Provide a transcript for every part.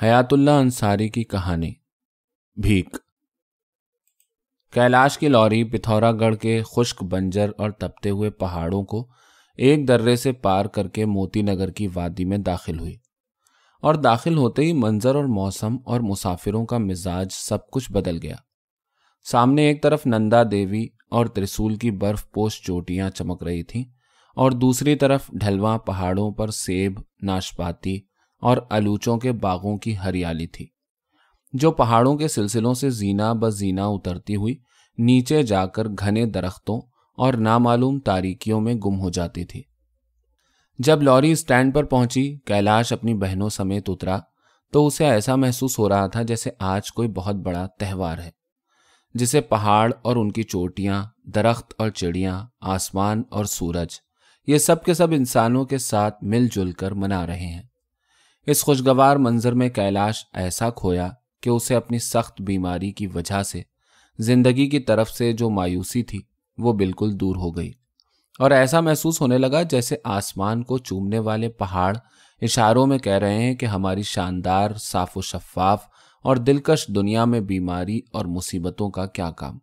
हयातुल्ला अंसारी की कहानी भीख कैलाश की लॉरी पिथौरागढ़ के खुश्क बंजर और तपते हुए पहाड़ों को एक दर्रे से पार करके मोती नगर की वादी में दाखिल हुई और दाखिल होते ही मंजर और मौसम और मुसाफिरों का मिजाज सब कुछ बदल गया सामने एक तरफ नंदा देवी और त्रिशूल की बर्फ पोष चोटियां चमक रही थीं और दूसरी तरफ ढलवा पहाड़ों पर सेब नाशपाती और अलूचों के बागों की हरियाली थी जो पहाड़ों के सिलसिलों से जीना ब जीना उतरती हुई नीचे जाकर घने दरख्तों और नामालूम तारीकियों में गुम हो जाती थी जब लॉरी स्टैंड पर पहुंची कैलाश अपनी बहनों समेत उतरा तो उसे ऐसा महसूस हो रहा था जैसे आज कोई बहुत बड़ा त्यौहार है जिसे पहाड़ और उनकी चोटियां दरख्त और चिड़ियां आसमान और सूरज ये सब के सब इंसानों के साथ मिलजुल कर मना रहे हैं इस खुशगवार मंजर में कैलाश ऐसा खोया कि उसे अपनी सख्त बीमारी की वजह से जिंदगी की तरफ से जो मायूसी थी वो बिल्कुल दूर हो गई और ऐसा महसूस होने लगा जैसे आसमान को चूमने वाले पहाड़ इशारों में कह रहे हैं कि हमारी शानदार साफ व शफाफ और दिलकश दुनिया में बीमारी और मुसीबतों का क्या काम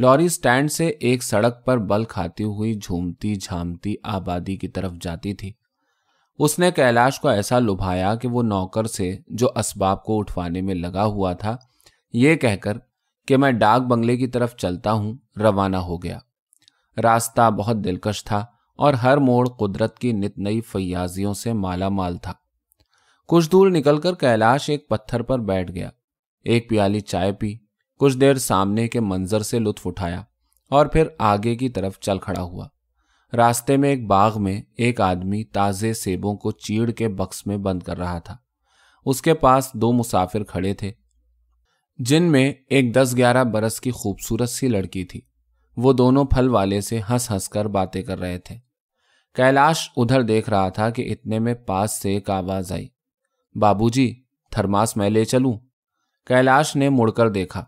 लॉरी स्टैंड से एक सड़क पर बल खाती हुई झूमती झामती आबादी की तरफ जाती थी उसने कैलाश को ऐसा लुभाया कि वो नौकर से जो असबाब को उठवाने में लगा हुआ था ये कहकर कि मैं डाक बंगले की तरफ चलता हूँ रवाना हो गया रास्ता बहुत दिलकश था और हर मोड़ कुदरत की नित नई फयाजियों से माला माल था कुछ दूर निकलकर कैलाश एक पत्थर पर बैठ गया एक प्याली चाय पी कुछ देर सामने के मंजर से लुत्फ उठाया और फिर आगे की तरफ चल खड़ा हुआ रास्ते में एक बाग में एक आदमी ताज़े सेबों को चीड़ के बक्स में बंद कर रहा था उसके पास दो मुसाफिर खड़े थे जिनमें एक दस ग्यारह बरस की खूबसूरत सी लड़की थी वो दोनों फल वाले से हंस हंस कर बातें कर रहे थे कैलाश उधर देख रहा था कि इतने में पास से एक आवाज़ आई बाबूजी थरमास मैं ले चलू कैलाश ने मुड़कर देखा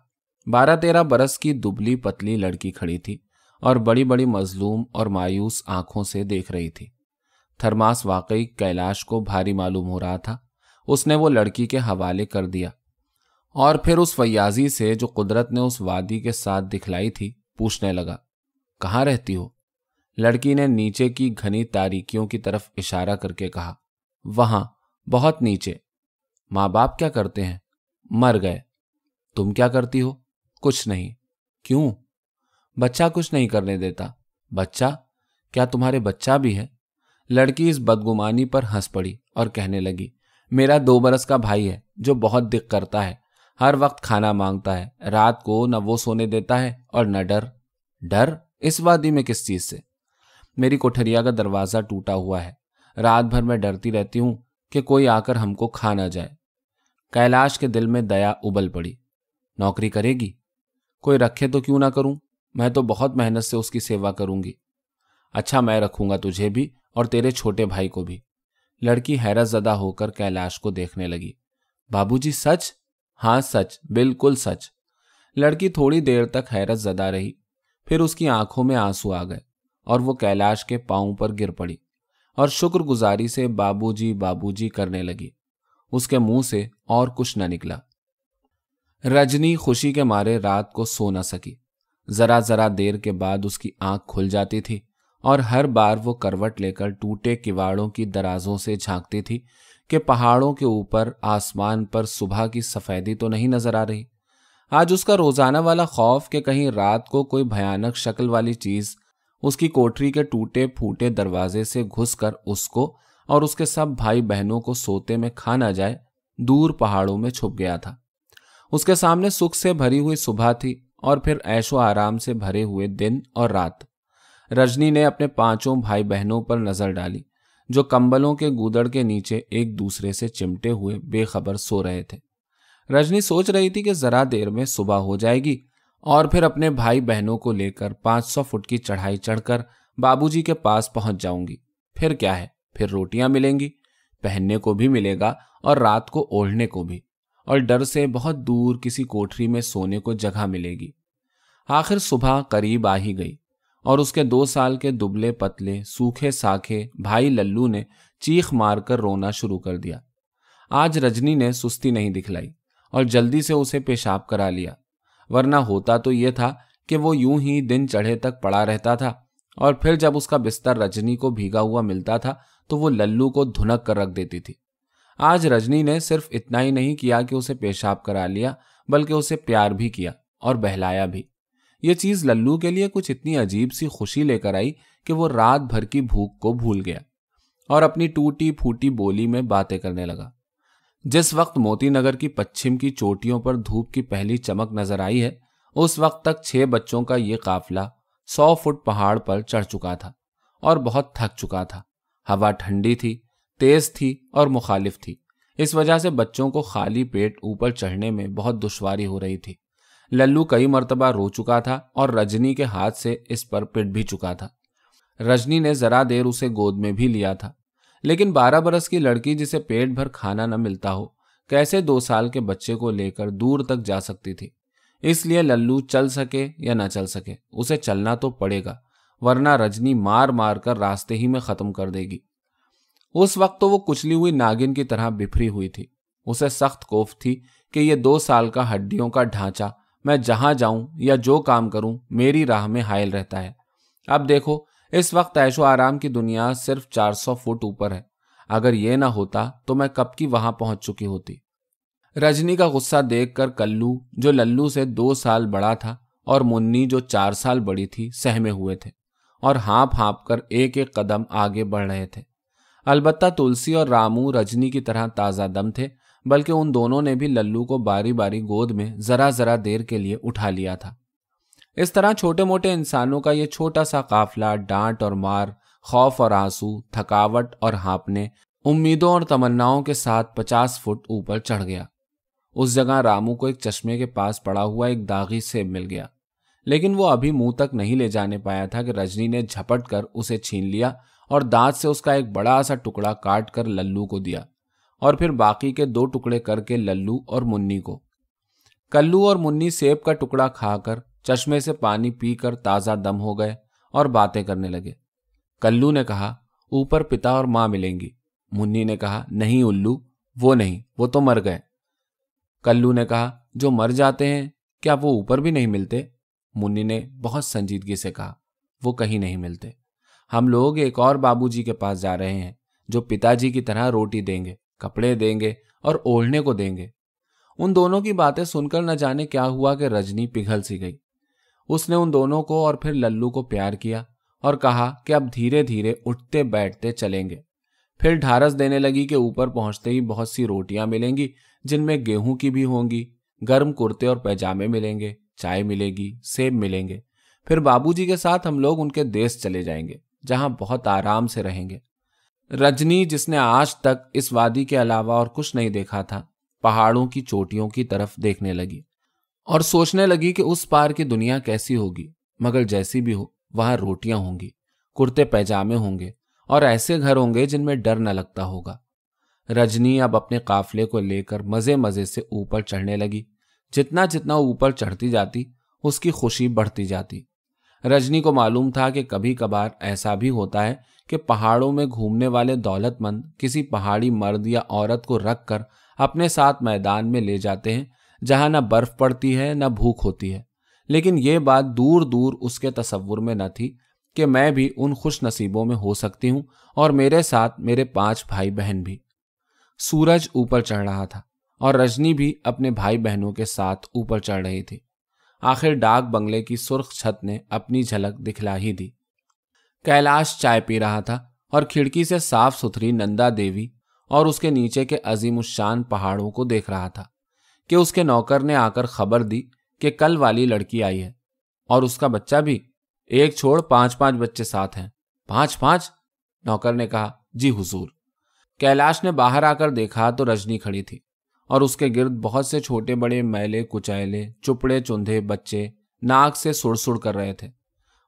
बारह तेरह बरस की दुबली पतली लड़की खड़ी थी और बड़ी बड़ी मजलूम और मायूस आंखों से देख रही थी थरमास वाकई कैलाश को भारी मालूम हो रहा था उसने वो लड़की के हवाले कर दिया और फिर उस फयाजी से जो कुदरत ने उस वादी के साथ दिखलाई थी पूछने लगा कहाँ रहती हो लड़की ने नीचे की घनी तारीकियों की तरफ इशारा करके कहा वहां बहुत नीचे माँ बाप क्या करते हैं मर गए तुम क्या करती हो कुछ नहीं क्यों बच्चा कुछ नहीं करने देता बच्चा क्या तुम्हारे बच्चा भी है लड़की इस बदगुमानी पर हंस पड़ी और कहने लगी मेरा दो बरस का भाई है जो बहुत दिक करता है हर वक्त खाना मांगता है रात को न वो सोने देता है और न डर डर इस वादी में किस चीज से मेरी कोठरिया का दरवाजा टूटा हुआ है रात भर मैं डरती रहती हूं कि कोई आकर हमको खा ना जाए कैलाश के दिल में दया उबल पड़ी नौकरी करेगी कोई रखे तो क्यों ना करूं मैं तो बहुत मेहनत से उसकी सेवा करूंगी अच्छा मैं रखूंगा तुझे भी और तेरे छोटे भाई को भी लड़की हैरत जदा होकर कैलाश को देखने लगी बाबूजी सच हाँ सच बिल्कुल सच लड़की थोड़ी देर तक हैरत जदा रही फिर उसकी आंखों में आंसू आ गए और वो कैलाश के पांव पर गिर पड़ी और शुक्रगुजारी से बाबूजी बाबूजी करने लगी उसके मुंह से और कुछ न निकला रजनी खुशी के मारे रात को सो न सकी जरा जरा देर के बाद उसकी आंख खुल जाती थी और हर बार वो करवट लेकर टूटे किवाड़ों की दराजों से झांकती थी कि पहाड़ों के ऊपर आसमान पर सुबह की सफेदी तो नहीं नजर आ रही आज उसका रोजाना वाला खौफ कि कहीं रात को कोई भयानक शक्ल वाली चीज उसकी कोठरी के टूटे फूटे दरवाजे से घुसकर उसको और उसके सब भाई बहनों को सोते में खा ना जाए दूर पहाड़ों में छुप गया था उसके सामने सुख से भरी हुई सुबह थी और फिर ऐशो आराम से भरे हुए दिन और रात रजनी ने अपने पांचों भाई बहनों पर नजर डाली जो कंबलों के गूदड़ के नीचे एक दूसरे से चिमटे हुए बेखबर सो रहे थे रजनी सोच रही थी कि जरा देर में सुबह हो जाएगी और फिर अपने भाई बहनों को लेकर 500 फुट की चढ़ाई चढ़कर बाबूजी के पास पहुंच जाऊंगी फिर क्या है फिर रोटियां मिलेंगी पहनने को भी मिलेगा और रात को ओढ़ने को भी और डर से बहुत दूर किसी कोठरी में सोने को जगह मिलेगी आखिर सुबह करीब आ ही गई और उसके दो साल के दुबले पतले सूखे साखे भाई लल्लू ने चीख मारकर रोना शुरू कर दिया आज रजनी ने सुस्ती नहीं दिखलाई और जल्दी से उसे पेशाब करा लिया वरना होता तो यह था कि वो यूं ही दिन चढ़े तक पड़ा रहता था और फिर जब उसका बिस्तर रजनी को भीगा हुआ मिलता था तो वो लल्लू को धुनक कर रख देती थी आज रजनी ने सिर्फ इतना ही नहीं किया कि उसे पेशाब करा लिया बल्कि उसे प्यार भी किया और बहलाया भी ये चीज लल्लू के लिए कुछ इतनी अजीब सी खुशी लेकर आई कि वो रात भर की भूख को भूल गया और अपनी टूटी फूटी बोली में बातें करने लगा जिस वक्त मोती नगर की पश्चिम की चोटियों पर धूप की पहली चमक नजर आई है उस वक्त तक छह बच्चों का ये काफिला सौ फुट पहाड़ पर चढ़ चुका था और बहुत थक चुका था हवा ठंडी थी तेज थी और मुखालिफ थी इस वजह से बच्चों को खाली पेट ऊपर चढ़ने में बहुत दुश्वारी हो रही थी लल्लू कई मरतबा रो चुका था और रजनी के हाथ से इस पर पिट भी चुका था रजनी ने जरा देर उसे गोद में भी लिया था लेकिन बारह बरस की लड़की जिसे पेट भर खाना न मिलता हो कैसे दो साल के बच्चे को लेकर दूर तक जा सकती थी इसलिए लल्लू चल सके या न चल सके उसे चलना तो पड़ेगा वरना रजनी मार मार कर रास्ते ही में खत्म कर देगी उस वक्त तो वो कुचली हुई नागिन की तरह बिफरी हुई थी उसे सख्त कोफ थी कि ये दो साल का हड्डियों का ढांचा मैं जहां जाऊं या जो काम करूं मेरी राह में हायल रहता है अब देखो इस वक्त ऐशो आराम की दुनिया सिर्फ 400 फुट ऊपर है अगर ये ना होता तो मैं कब की वहां पहुंच चुकी होती रजनी का गुस्सा देखकर कल्लू जो लल्लू से दो साल बड़ा था और मुन्नी जो चार साल बड़ी थी सहमे हुए थे और हाँप हाँप कर एक एक कदम आगे बढ़ रहे थे अलबत्ता तुलसी और रामू रजनी की तरह ताज़ा दम थे बल्कि उन दोनों ने भी लल्लू को बारी बारी गोद में ज़रा ज़रा देर के लिए उठा लिया था इस तरह छोटे मोटे इंसानों का यह छोटा सा काफिला डांट और मार खौफ और आंसू थकावट और हाँपने उम्मीदों और तमन्नाओं के साथ पचास फुट ऊपर चढ़ गया उस जगह रामू को एक चश्मे के पास पड़ा हुआ एक दागी सेब मिल गया लेकिन वो अभी मुंह तक नहीं ले जाने पाया था कि रजनी ने झपट कर उसे छीन लिया और दांत से उसका एक बड़ा सा टुकड़ा काट कर लल्लू को दिया और फिर बाकी के दो टुकड़े करके लल्लू और मुन्नी को कल्लू और मुन्नी सेब का टुकड़ा खाकर चश्मे से पानी पीकर ताज़ा दम हो गए और बातें करने लगे कल्लू ने कहा ऊपर पिता और मां मिलेंगी मुन्नी ने कहा नहीं उल्लू वो नहीं वो तो मर गए कल्लू ने कहा जो मर जाते हैं क्या वो ऊपर भी नहीं मिलते मुन्नी ने बहुत संजीदगी से कहा वो कहीं नहीं मिलते हम लोग एक और बाबूजी के पास जा रहे हैं जो पिताजी की तरह रोटी देंगे कपड़े देंगे और ओढ़ने को देंगे उन दोनों की बातें सुनकर न जाने क्या हुआ कि रजनी पिघल सी गई उसने उन दोनों को और फिर लल्लू को प्यार किया और कहा कि अब धीरे धीरे उठते बैठते चलेंगे फिर ढारस देने लगी कि ऊपर पहुंचते ही बहुत सी रोटियां मिलेंगी जिनमें गेहूं की भी होंगी गर्म कुर्ते और पैजामे मिलेंगे चाय मिलेगी सेब मिलेंगे फिर बाबूजी के साथ हम लोग उनके देश चले जाएंगे जहां बहुत आराम से रहेंगे रजनी जिसने आज तक इस वादी के अलावा और कुछ नहीं देखा था पहाड़ों की चोटियों की तरफ देखने लगी और सोचने लगी कि उस पार की दुनिया कैसी होगी मगर जैसी भी हो वहां रोटियां होंगी कुर्ते पैजामे होंगे और ऐसे घर होंगे जिनमें डर न लगता होगा रजनी अब अपने काफले को लेकर मजे मजे से ऊपर चढ़ने लगी जितना जितना ऊपर चढ़ती जाती उसकी खुशी बढ़ती जाती रजनी को मालूम था कि कभी कभार ऐसा भी होता है कि पहाड़ों में घूमने वाले दौलतमंद किसी पहाड़ी मर्द या औरत को रख कर अपने साथ मैदान में ले जाते हैं जहां न बर्फ पड़ती है न भूख होती है लेकिन ये बात दूर दूर उसके तस्वुर में न थी कि मैं भी उन खुश नसीबों में हो सकती हूँ और मेरे साथ मेरे पांच भाई बहन भी सूरज ऊपर चढ़ रहा था और रजनी भी अपने भाई बहनों के साथ ऊपर चढ़ रही थी आखिर डाक बंगले की सुर्ख छत ने अपनी झलक दिखला ही दी कैलाश चाय पी रहा था और खिड़की से साफ सुथरी नंदा देवी और उसके नीचे के अजीमुशान पहाड़ों को देख रहा था कि उसके नौकर ने आकर खबर दी कि कल वाली लड़की आई है और उसका बच्चा भी एक छोड़ पांच पांच बच्चे साथ हैं पांच पांच नौकर ने कहा जी हुजूर कैलाश ने बाहर आकर देखा तो रजनी खड़ी थी और उसके गिर्द बहुत से छोटे बड़े मैले कुचैले चुपड़े चुंधे बच्चे नाक से सुड़सुड़ कर रहे थे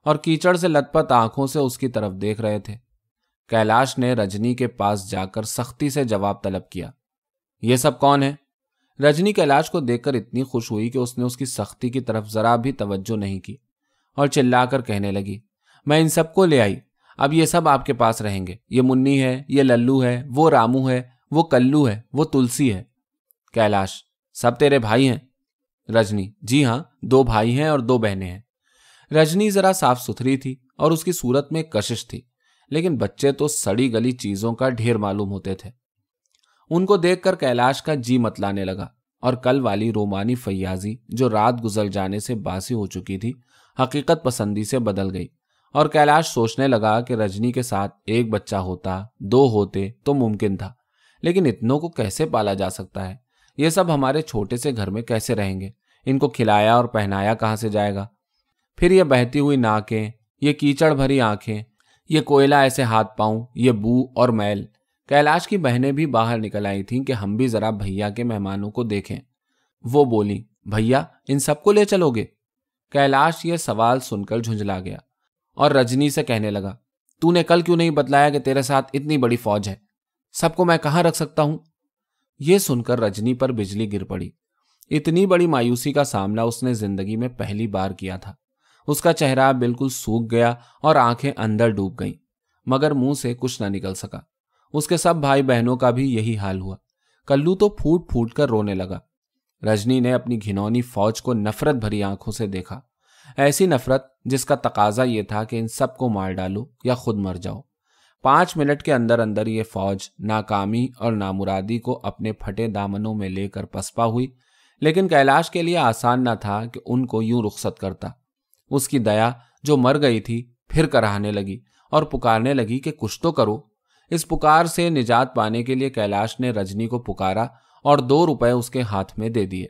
और कीचड़ से लतपत आंखों से उसकी तरफ देख रहे थे कैलाश ने रजनी के पास जाकर सख्ती से जवाब तलब किया यह सब कौन है रजनी कैलाश को देखकर इतनी खुश हुई कि उसने उसकी सख्ती की तरफ जरा भी तवज्जो नहीं की और चिल्लाकर कहने लगी मैं इन सबको ले आई अब ये सब आपके पास रहेंगे ये मुन्नी है ये लल्लू है वो रामू है वो कल्लू है वो तुलसी है कैलाश सब तेरे भाई हैं रजनी जी हाँ दो भाई हैं और दो बहनें हैं रजनी जरा साफ सुथरी थी और उसकी सूरत में कशिश थी लेकिन बच्चे तो सड़ी गली चीजों का ढेर मालूम होते थे उनको देखकर कैलाश का जी मतलाने लगा और कल वाली रोमानी फैयाजी जो रात गुजर जाने से बासी हो चुकी थी हकीकत पसंदी से बदल गई और कैलाश सोचने लगा कि रजनी के साथ एक बच्चा होता दो होते तो मुमकिन था लेकिन इतनों को कैसे पाला जा सकता है ये सब हमारे छोटे से घर में कैसे रहेंगे इनको खिलाया और पहनाया कहाँ से जाएगा फिर ये बहती हुई नाकें ये कीचड़ भरी आंखें ये कोयला ऐसे हाथ पाऊं ये बू और मैल कैलाश की बहनें भी बाहर निकल आई थीं कि हम भी जरा भैया के मेहमानों को देखें वो बोली भैया इन सबको ले चलोगे कैलाश ये सवाल सुनकर झुंझला गया और रजनी से कहने लगा तूने कल क्यों नहीं बतलाया कि तेरे साथ इतनी बड़ी फौज है सबको मैं कहाँ रख सकता हूँ यह सुनकर रजनी पर बिजली गिर पड़ी इतनी बड़ी मायूसी का सामना उसने जिंदगी में पहली बार किया था उसका चेहरा बिल्कुल सूख गया और आंखें अंदर डूब गईं मगर मुंह से कुछ ना निकल सका उसके सब भाई बहनों का भी यही हाल हुआ कल्लू तो फूट फूट कर रोने लगा रजनी ने अपनी घिनौनी फौज को नफरत भरी आंखों से देखा ऐसी नफरत जिसका तकाजा ये था कि इन सबको मार डालो या खुद मर जाओ पांच मिनट के अंदर अंदर ये फौज नाकामी और नामुरादी को अपने फटे दामनों में लेकर पसपा हुई लेकिन कैलाश के लिए आसान न था कि उनको यूं रुखसत करता उसकी दया जो मर गई थी फिर कराहने लगी और पुकारने लगी कि कुछ तो करो इस पुकार से निजात पाने के लिए कैलाश ने रजनी को पुकारा और दो रुपए उसके हाथ में दे दिए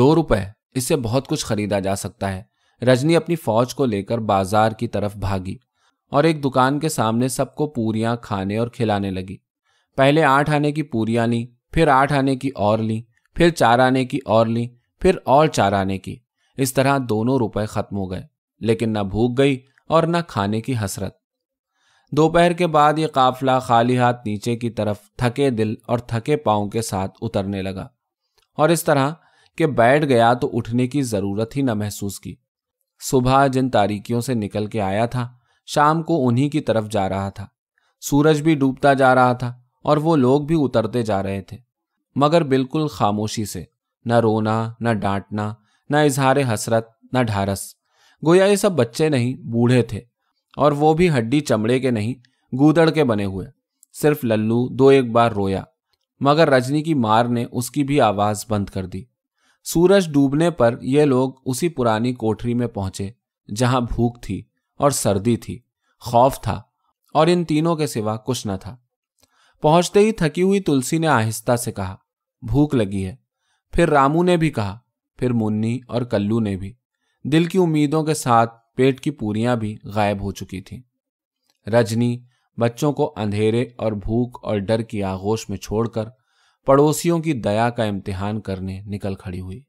दो रुपए इससे बहुत कुछ खरीदा जा सकता है रजनी अपनी फौज को लेकर बाजार की तरफ भागी और एक दुकान के सामने सबको पूरियां खाने और खिलाने लगी पहले आठ आने की पूरियां ली फिर आठ आने की और ली फिर चार आने की और ली फिर और चार आने की इस तरह दोनों रुपए खत्म हो गए लेकिन न भूख गई और न खाने की हसरत दोपहर के बाद ये काफिला खाली हाथ नीचे की तरफ थके दिल और थके पाओ के साथ उतरने लगा और इस तरह के बैठ गया तो उठने की जरूरत ही न महसूस की सुबह जिन तारीखियों से निकल के आया था शाम को उन्हीं की तरफ जा रहा था सूरज भी डूबता जा रहा था और वो लोग भी उतरते जा रहे थे मगर बिल्कुल खामोशी से न रोना न डांटना न इजहार हसरत न ढारस गोया ये सब बच्चे नहीं बूढ़े थे और वो भी हड्डी चमड़े के नहीं गूदड़ के बने हुए सिर्फ लल्लू दो एक बार रोया मगर रजनी की मार ने उसकी भी आवाज बंद कर दी सूरज डूबने पर ये लोग उसी पुरानी कोठरी में पहुंचे जहां भूख थी और सर्दी थी खौफ था और इन तीनों के सिवा कुछ न था पहुंचते ही थकी हुई तुलसी ने आहिस्ता से कहा भूख लगी है फिर रामू ने भी कहा फिर मुन्नी और कल्लू ने भी दिल की उम्मीदों के साथ पेट की पूरियां भी गायब हो चुकी थीं रजनी बच्चों को अंधेरे और भूख और डर की आगोश में छोड़कर पड़ोसियों की दया का इम्तिहान करने निकल खड़ी हुई